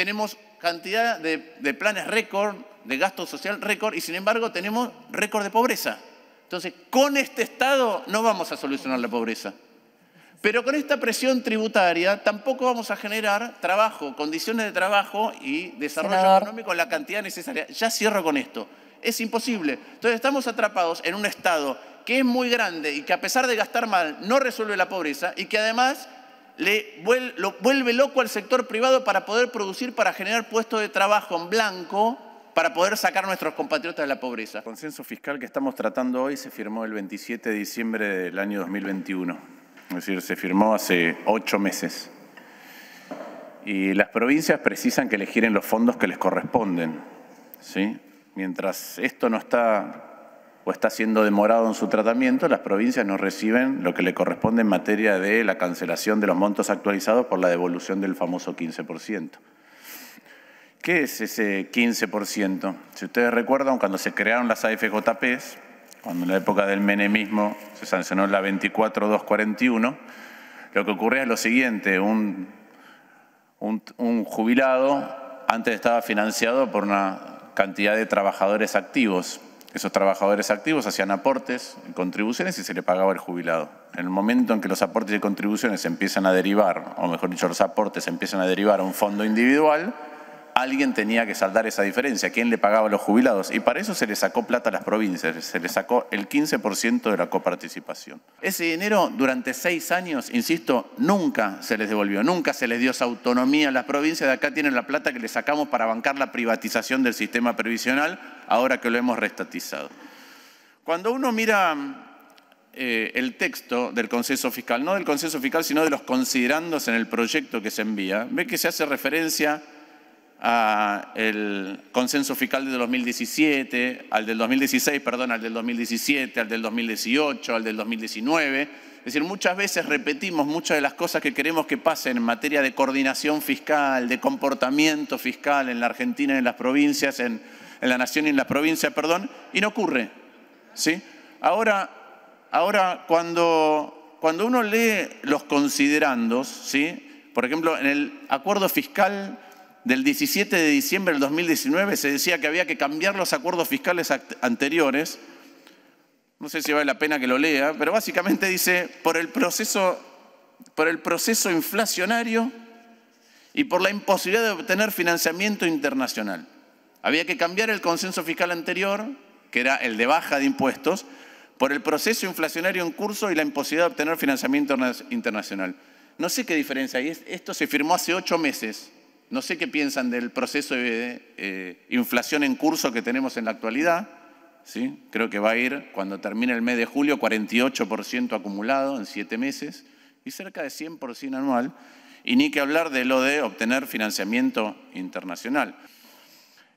tenemos cantidad de, planes récord, de gasto social récord, y sin embargo tenemos récord de pobreza. Entonces, con este Estado no vamos a solucionar la pobreza. Pero con esta presión tributaria tampoco vamos a generar trabajo, condiciones de trabajo y desarrollo económico en la cantidad necesaria. Ya cierro con esto. Es imposible. Entonces estamos atrapados en un Estado que es muy grande y que a pesar de gastar mal no resuelve la pobreza y que además le vuelve, vuelve loco al sector privado para poder producir, para generar puestos de trabajo en blanco, para poder sacar a nuestros compatriotas de la pobreza. El consenso fiscal que estamos tratando hoy se firmó el 27 de diciembre del año 2021, es decir, se firmó hace ocho meses. Y las provincias precisan que les giren los fondos que les corresponden. ¿sí? Mientras esto no está está siendo demorado en su tratamiento, las provincias no reciben lo que le corresponde en materia de la cancelación de los montos actualizados por la devolución del famoso 15%. ¿Qué es ese 15%? Si ustedes recuerdan, cuando se crearon las AFJPs, cuando en la época del menemismo se sancionó la 24241, lo que ocurría es lo siguiente, un jubilado antes estaba financiado por una cantidad de trabajadores activos, esos trabajadores activos hacían aportes, contribuciones y se le pagaba el jubilado. En el momento en que los aportes y contribuciones empiezan a derivar, o mejor dicho, los aportes empiezan a derivar a un fondo individual, alguien tenía que saldar esa diferencia, quién le pagaba a los jubilados. Y para eso se le sacó plata a las provincias, se le sacó el 15% de la coparticipación. Ese dinero durante seis años, insisto, nunca se les devolvió, nunca se les dio esa autonomía a las provincias, de acá tienen la plata que les sacamos para bancar la privatización del sistema previsional ahora que lo hemos restatizado. Cuando uno mira eh, el texto del consenso fiscal, no del consenso fiscal, sino de los considerandos en el proyecto que se envía, ve que se hace referencia al consenso fiscal del 2017, al del 2016, perdón, al del 2017, al del 2018, al del 2019. Es decir, muchas veces repetimos muchas de las cosas que queremos que pasen en materia de coordinación fiscal, de comportamiento fiscal en la Argentina, y en las provincias, en en la nación y en la provincia, perdón, y no ocurre. ¿sí? Ahora, ahora cuando, cuando uno lee los considerandos, ¿sí? por ejemplo, en el acuerdo fiscal del 17 de diciembre del 2019 se decía que había que cambiar los acuerdos fiscales anteriores. No sé si vale la pena que lo lea, pero básicamente dice, por el proceso, por el proceso inflacionario y por la imposibilidad de obtener financiamiento internacional. Había que cambiar el consenso fiscal anterior, que era el de baja de impuestos, por el proceso inflacionario en curso y la imposibilidad de obtener financiamiento internacional. No sé qué diferencia hay. Esto se firmó hace ocho meses. No sé qué piensan del proceso de eh, inflación en curso que tenemos en la actualidad. ¿sí? Creo que va a ir, cuando termine el mes de julio, 48% acumulado en siete meses y cerca de 100% anual. Y ni que hablar de lo de obtener financiamiento internacional.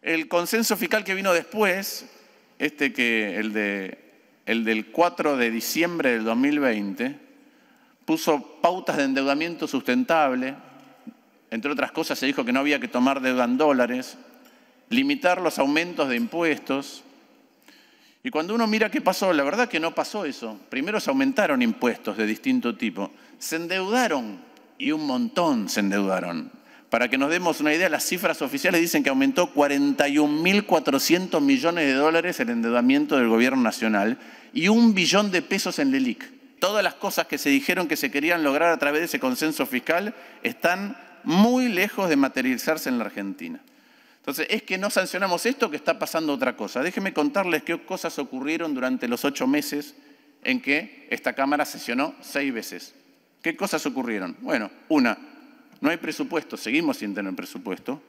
El consenso fiscal que vino después, este que el, el del 4 de diciembre del 2020, puso pautas de endeudamiento sustentable. Entre otras cosas, se dijo que no había que tomar deuda en dólares, limitar los aumentos de impuestos. Y cuando uno mira qué pasó, la verdad que no pasó eso. Primero se aumentaron impuestos de distinto tipo. Se endeudaron y un montón se endeudaron. Para que nos demos una idea, las cifras oficiales dicen que aumentó 41.400 millones de dólares el endeudamiento del gobierno nacional y un billón de pesos en LELIC. Todas las cosas que se dijeron que se querían lograr a través de ese consenso fiscal están muy lejos de materializarse en la Argentina. Entonces, es que no sancionamos esto que está pasando otra cosa. Déjenme contarles qué cosas ocurrieron durante los ocho meses en que esta Cámara sesionó seis veces. ¿Qué cosas ocurrieron? Bueno, una, no hay presupuesto, seguimos sin tener presupuesto.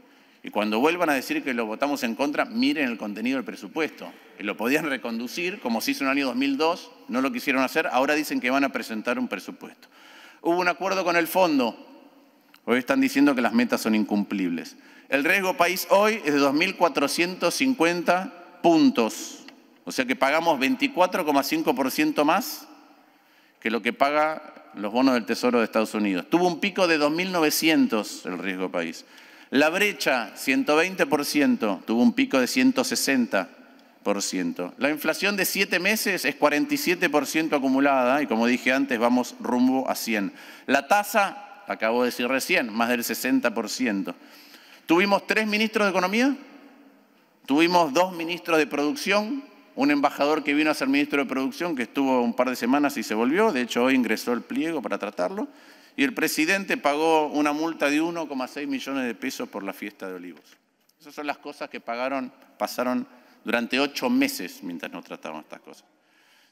Y cuando vuelvan a decir que lo votamos en contra, miren el contenido del presupuesto. Lo podían reconducir, como se hizo en el año 2002, no lo quisieron hacer, ahora dicen que van a presentar un presupuesto. Hubo un acuerdo con el fondo, hoy están diciendo que las metas son incumplibles. El riesgo país hoy es de 2.450 puntos, o sea que pagamos 24,5% más que lo que paga los bonos del Tesoro de Estados Unidos. Tuvo un pico de 2.900 el riesgo país. La brecha, 120%, tuvo un pico de 160%. La inflación de siete meses es 47% acumulada y como dije antes, vamos rumbo a 100. La tasa, acabo de decir recién, más del 60%. Tuvimos tres ministros de Economía, tuvimos dos ministros de Producción, un embajador que vino a ser ministro de Producción, que estuvo un par de semanas y se volvió, de hecho hoy ingresó el pliego para tratarlo, y el presidente pagó una multa de 1,6 millones de pesos por la fiesta de olivos. Esas son las cosas que pagaron, pasaron durante ocho meses mientras no trataban estas cosas.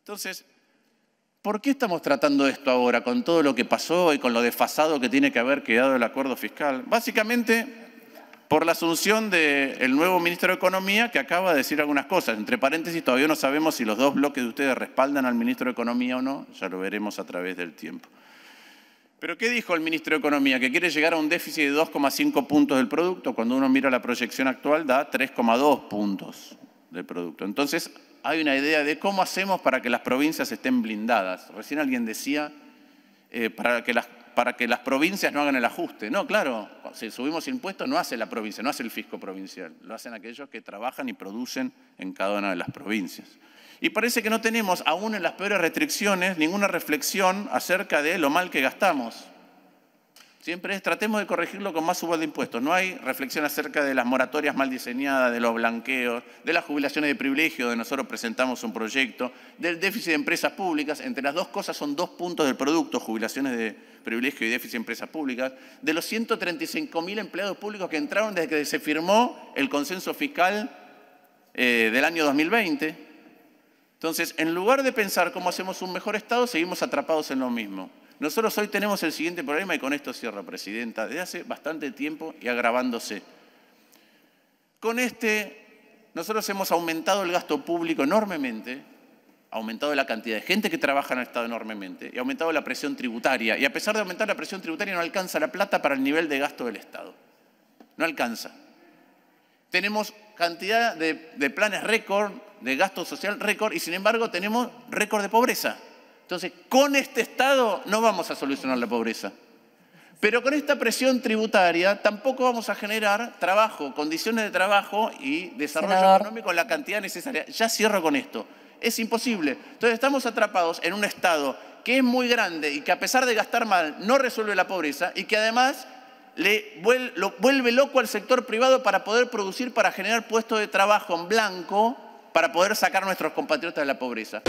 Entonces, ¿por qué estamos tratando esto ahora, con todo lo que pasó y con lo desfasado que tiene que haber quedado el acuerdo fiscal? Básicamente, por la asunción del nuevo ministro de Economía que acaba de decir algunas cosas. Entre paréntesis, todavía no sabemos si los dos bloques de ustedes respaldan al ministro de Economía o no, ya lo veremos a través del tiempo. Pero ¿qué dijo el ministro de Economía? Que quiere llegar a un déficit de 2,5 puntos del producto. Cuando uno mira la proyección actual da 3,2 puntos del producto. Entonces hay una idea de cómo hacemos para que las provincias estén blindadas. Recién alguien decía eh, para que las para que las provincias no hagan el ajuste. No, claro, si subimos impuestos no hace la provincia, no hace el fisco provincial, lo hacen aquellos que trabajan y producen en cada una de las provincias. Y parece que no tenemos, aún en las peores restricciones, ninguna reflexión acerca de lo mal que gastamos. Siempre tratemos de corregirlo con más subas de impuestos. No hay reflexión acerca de las moratorias mal diseñadas, de los blanqueos, de las jubilaciones de privilegio, de nosotros presentamos un proyecto, del déficit de empresas públicas. Entre las dos cosas son dos puntos del producto, jubilaciones de privilegio y déficit de empresas públicas. De los 135.000 empleados públicos que entraron desde que se firmó el consenso fiscal eh, del año 2020. Entonces, en lugar de pensar cómo hacemos un mejor Estado, seguimos atrapados en lo mismo. Nosotros hoy tenemos el siguiente problema, y con esto cierro, Presidenta, desde hace bastante tiempo y agravándose. Con este, nosotros hemos aumentado el gasto público enormemente, aumentado la cantidad de gente que trabaja en el Estado enormemente, y aumentado la presión tributaria. Y a pesar de aumentar la presión tributaria, no alcanza la plata para el nivel de gasto del Estado. No alcanza. Tenemos cantidad de planes récord, de gasto social récord, y sin embargo tenemos récord de pobreza. Entonces, con este Estado no vamos a solucionar la pobreza. Pero con esta presión tributaria tampoco vamos a generar trabajo, condiciones de trabajo y desarrollo económico en la cantidad necesaria. Ya cierro con esto. Es imposible. Entonces estamos atrapados en un Estado que es muy grande y que a pesar de gastar mal no resuelve la pobreza y que además le vuelve loco al sector privado para poder producir, para generar puestos de trabajo en blanco, para poder sacar a nuestros compatriotas de la pobreza.